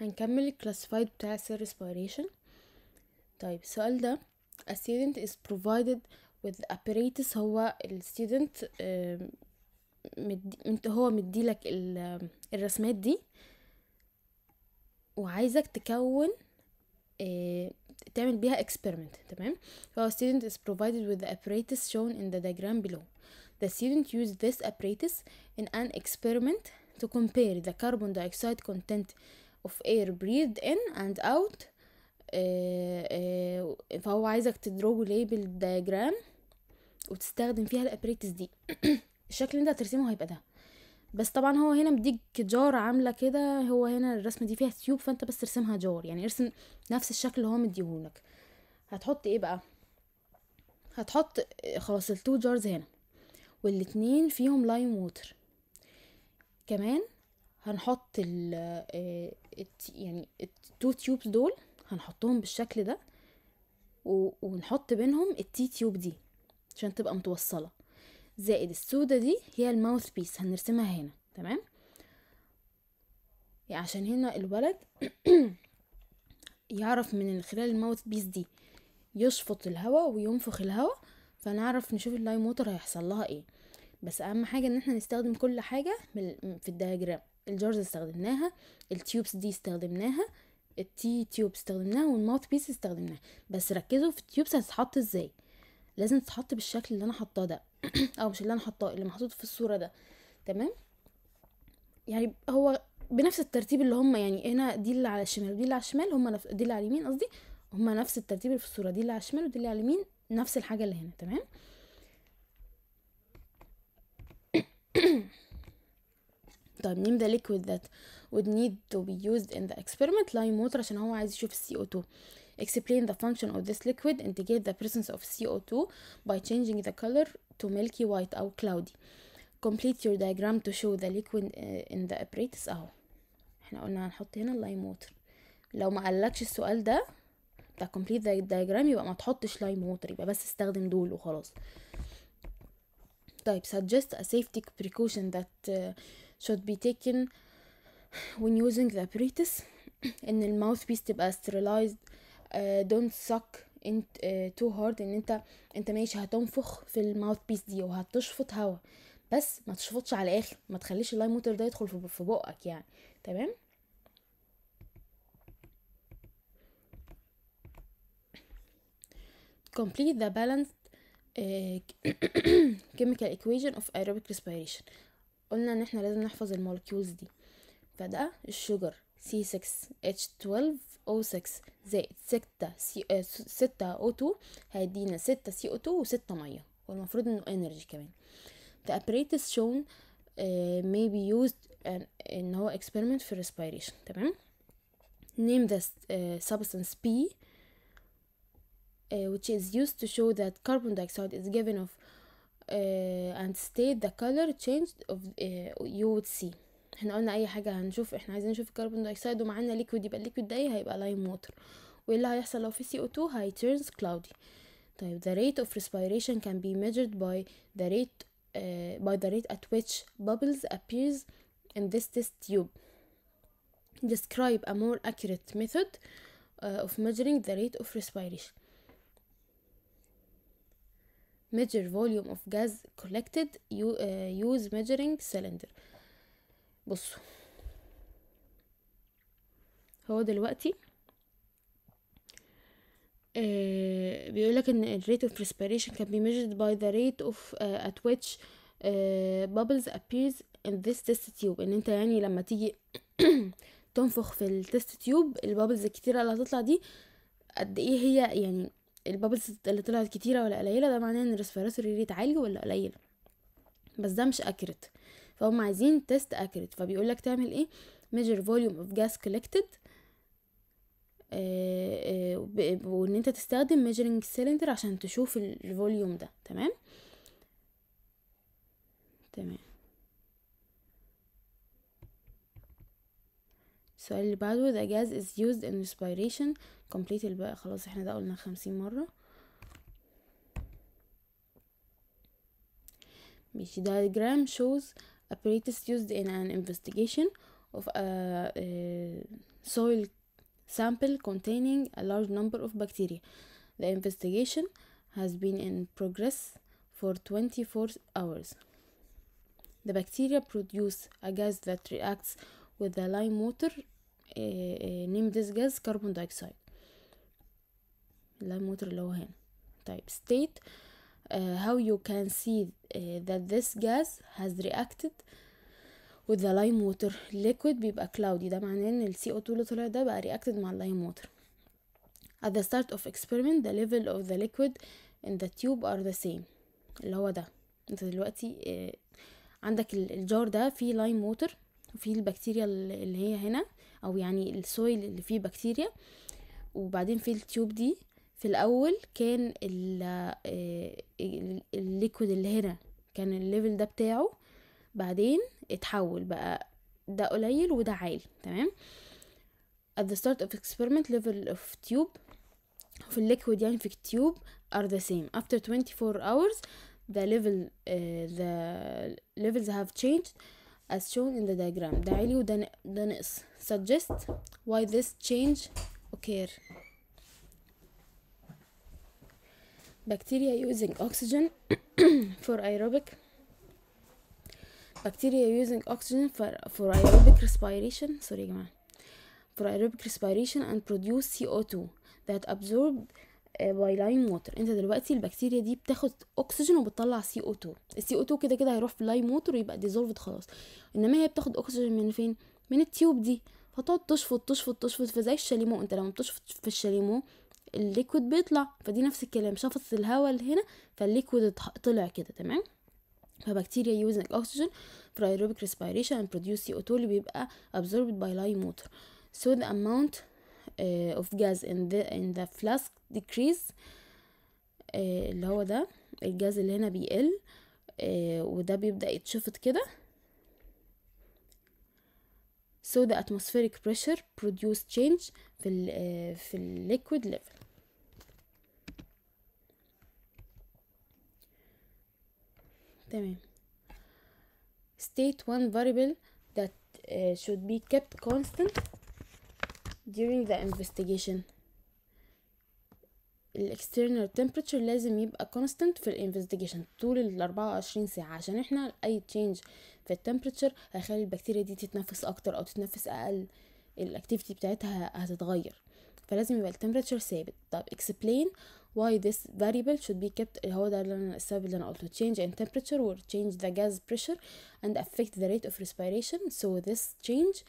هنكمل الكلاسيفايد بتاع السير ريسبيريشن طيب السؤال ده a student is provided with apparatus هو ال student انت هو مديلك الرسمات دي وعايزك تكون تعمل بيها experiment تمام فهو student is provided with the apparatus shown in the diagram below the student used this apparatus in an experiment to compare the carbon dioxide content of air breathed in and out آه، آه، فهو عايزك تدرجه label diagram وتستخدم فيها الابريتس دي الشكل اللي انت هترسمه هيبقى ده بس طبعا هو هنا مديك جار عامله كده هو هنا الرسمه دي فيها تيوب فانت بس ارسمها جار يعني ارسم نفس الشكل اللي هو مديهولك هتحط ايه بقى هتحط خلاص التو جارز هنا والاتنين فيهم لايم ووتر كمان هنحط ال آه، يعني التو تيوبس دول هنحطهم بالشكل ده ونحط بينهم التي تيوب دي عشان تبقى متوصله زائد السودا دي هي الماوث بيس هنرسمها هنا تمام يعني عشان هنا الولد يعرف من خلال الماوث بيس دي يشفط الهواء وينفخ الهواء فنعرف نشوف اللايموتر هيحصل لها ايه بس اهم حاجه ان احنا نستخدم كل حاجه في الدياجرام الجورز استخدمناها التيوبس دي استخدمناها التي تيوب استخدمناها والماوث بيس استخدمناها بس ركزوا في التيوبس هتتحط ازاي لازم تتحط بالشكل اللي انا حطاه ده او مش اللي انا حطاه اللي محطوط في الصوره ده تمام يعني هو بنفس الترتيب اللي هم يعني هنا دي اللي على الشمال ودي اللي على الشمال هم نفس دي اللي على اليمين قصدي هم نفس الترتيب اللي في الصوره دي اللي على الشمال ودي اللي على اليمين نفس الحاجه اللي هنا تمام طيب نيم ذا liquid that would need to be used in the experiment لايم ووتر عشان هو عايز يشوف السي CO2 explain the function of this liquid indicate the presence of CO2 by changing the color to milky white أو cloudy complete your diagram to show the liquid in the apparatus أهو احنا قلنا هنحط هنا اللايم ووتر لو ما قالكش السؤال ده بتاع complete the diagram يبقى ما تحطش لايم ووتر يبقى بس استخدم دول وخلاص type suggest a safety precaution that uh, should be taken when using the apparatus ان mouthpiece تبقى sterilized uh, don't suck in, uh, too hard ان انت انت ماشي هتنفخ في mouthpiece دي وهتشفط هوا بس ما تشفطش على الاخر ما تخليش اللاي ووتر ده يدخل في بقك يعني تمام complete the balance chemical equation of aerobic respiration قلنا ان احنا لازم نحفظ المولكيولز دي فده الشجر C6H12O6 زائد 6 6 O2 هيدينا 6 CO2 و6 ميه والمفروض انه energy كمان The apparatus shown uh, may be used an, ان هو experiment في respiration تمام name the uh, substance P Uh, which is used to show that carbon dioxide is given off uh, and state the color change of uh, you would see احنا قلنا اي حاجه هنشوف احنا عايزين نشوف الكربون دايوكسيد ومعانا ليكويد يبقى الليكويد ده هيبقى لايم ووتر وايه اللي هيحصل لو في CO2 هي turns cloudy طيب the rate of respiration can be measured by the rate uh, by the rate at which bubbles appears in this test tube describe a more accurate method uh, of measuring the rate of respiration measure volume of gas collected use measuring cylinder بصوا هو دلوقتي آه بيقولك ان rate of respiration can be measured by the rate of uh, at which uh, bubbles appears in this test tube ان انت يعني لما تيجي تنفخ في التست تيوب البابلز الكتيره اللي هتطلع دي قد ايه هي يعني البابلز اللي طلعت كتيره ولا قليله ده معناه ان الريسبيراتوري ريت عالي ولا قليل بس ده مش اكيرت فهم عايزين تيست اكيرت فبيقول لك تعمل ايه measure volume of gas collected آه، آه، وان انت تستخدم measuring cylinder عشان تشوف الفوليوم ده تمام تمام السؤال اللي بعده the gas is used in respiration complete الباقي خلاص احنا ده قلنا خمسين مرة ماشي diagram shows apparatus used in an investigation of a soil sample containing a large number of bacteria the investigation has been in progress for 24 hours the bacteria produce a gas that reacts with the lime water نيم ذيس جاز كربون دايكسايد اللي الموتر اللي هو هنا طيب state uh, how you can see uh, that this gas has reacted with the lime water liquid بيبقى cloudy ده معناه ان ال CO2 اللي طلع ده بقى reacted مع lime water at the start of experiment the level of the liquid in the tube are the same اللي هو ده انت دلوقتي uh, عندك الجار ده فيه lime water وفيه البكتيريا اللي هي هنا او يعني السويل اللي فيه بكتيريا وبعدين في التيوب دي في الاول كان آه، الليكويد اللي هنا كان الليفل ده بتاعه بعدين اتحول بقى ده قليل وده عالي تمام at the start of experiment level of tube في الليكويد يعني في التيوب are the same after 24 hours the level uh, the levels have changed as shown in the diagram the عالي Denis ده suggest why this change occur bacteria using oxygen for aerobic bacteria using oxygen for, for aerobic respiration sorry for aerobic respiration and produce CO2 that absorbed باي لايم ووتر انت دلوقتي البكتيريا دي بتاخد اكسجين وبتطلع سي او 2 السي او 2 كده كده هيروح في لايم ووتر ويبقى ديزولفد خلاص انما هي بتاخد اكسجين من فين من التيوب دي فتقعد تشفط تشفط تشفط فزي الشاليمو انت لما بتشفط في الشاليمو الليكويد بيطلع فدي نفس الكلام شفط الهواء اللي هنا فالليكويد طلع كده تمام فبكتيريا using الاكسجين for ريسبيريشن اند برودوس produce CO2 اللي بيبقى absorbed by lime water so the amount uh, of gas in the, in the flask decrease uh, اللي هو ده الجاز اللي هنا بيقل uh, وده بيبدأ يتشفط كده so the atmospheric pressure produce change في ال في ال liquid level تمام state one variable that uh, should be kept constant during the investigation ال external temperature لازم يبقى constant في ال investigation طول ال 24 ساعة عشان احنا اي change في ال temperature هيخلي البكتيريا دي تتنفس اكتر او تتنفس اقل ال activity بتاعتها هتتغير فلازم يبقى ال temperature ثابت طب explain why this variable should be kept هو ده اللي انا السبب اللي انا قلته change in temperature will change the gas pressure and affect the rate of respiration so this change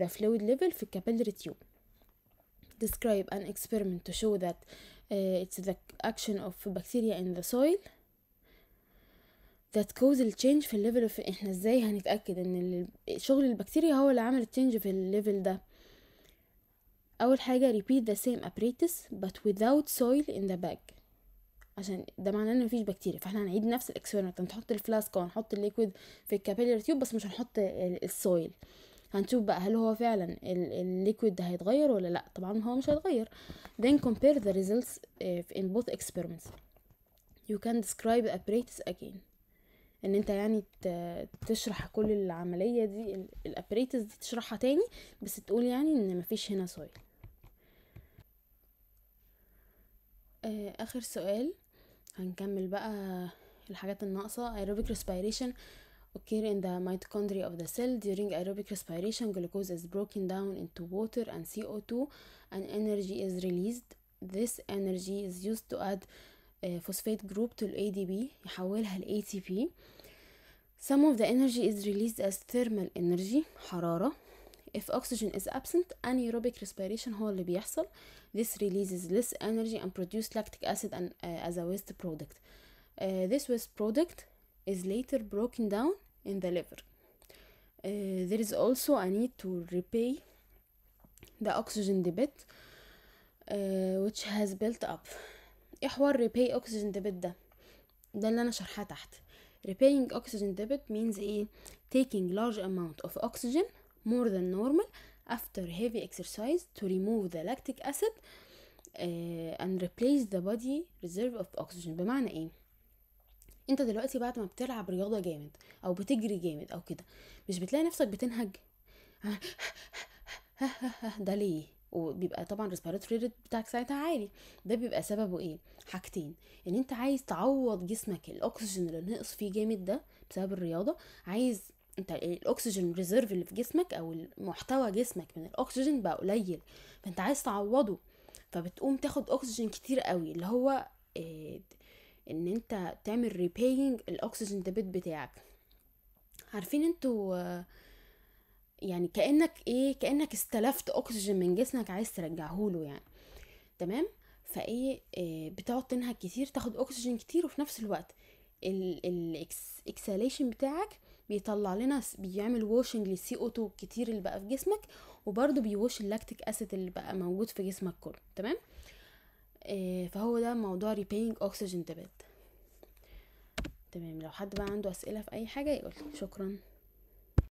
the fluid level في capillary tube describe an experiment to show that it's the action of bacteria in the soil that cause change في level of احنا ازاي هنتأكد ان شغل البكتيريا هو اللي عمل change في level ده اول حاجة repeat the same apparatus but without soil in the bag عشان ده معناه ان مفيش بكتيريا فاحنا هنعيد نفس الاكسبيرمنت هنحط الفلاسك وهنحط الليكويد في الكابيلر تيوب بس مش هنحط السويل هنشوف بقى هل هو فعلا الليكويد ده هيتغير ولا لا طبعا هو مش هيتغير then compare the results eh, in both experiments you can describe the apparatus again ان انت يعني تشرح كل العملية دي الابريتس دي تشرحها تاني بس تقول يعني ان مفيش هنا سويل آه، اخر سؤال هنكمل بقى الحاجات الناقصة aerobic respiration occur in the mitochondria of the cell during aerobic respiration glucose is broken down into water and CO2 and energy is released this energy is used to add uh, phosphate group to الADP يحولها ل ATP some of the energy is released as thermal energy حرارة if oxygen is absent anaerobic respiration هو اللي بيحصل this releases less energy and produce lactic acid and, uh, as a waste product uh, this waste product is later broken down in the liver. Uh, there is also a need to repay the oxygen debit uh, which has built up ايه حوار repay oxygen debit ده ده اللي انا شرحها تحت repaying oxygen debit means ايه taking large amount of oxygen more than normal after heavy exercise to remove the lactic acid uh, and replace the body reserve of oxygen بمعنى ايه انت دلوقتي بعد ما بتلعب رياضه جامد او بتجري جامد او كده مش بتلاقي نفسك بتنهج ده ليه وبيبقى طبعا ريسبيراتوري ريت بتاعك ساعتها عالي ده بيبقى سببه ايه حاجتين ان انت عايز تعوض جسمك الاكسجين اللي نقص فيه جامد ده بسبب الرياضه عايز انت الاكسجين ريزيرف اللي في جسمك او محتوى جسمك من الاكسجين بقى قليل فانت عايز تعوضه فبتقوم تاخد اكسجين كتير قوي اللي هو آه، ان انت تعمل ريبينج الاكسجين ديبت بتاعك عارفين انتوا يعني كانك ايه كانك استلفت اكسجين من جسمك عايز ترجعه له يعني تمام فايه إيه بتقعد تنهك كتير تاخد اكسجين كتير وفي نفس الوقت الاكساليشن بتاعك بيطلع لنا بيعمل ووشنج للسي او 2 كتير اللي بقى في جسمك وبرده بيوش اللاكتيك اسيد اللي بقى موجود في جسمك كله تمام آه، فهو ده موضوع repaying oxygen debt تمام لو حد بقى عنده اسئله في اي حاجه يقول شكرا